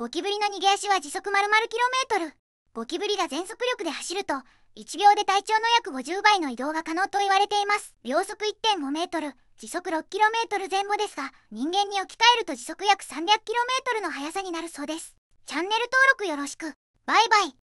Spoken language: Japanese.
ゴキブリの逃げ足は時速メー km。ゴキブリが全速力で走ると、1秒で体長の約50倍の移動が可能と言われています。秒速1.5メートル、時速6 km 前後ですが、人間に置き換えると時速約300 km の速さになるそうです。チャンネル登録よろしく。バイバイ。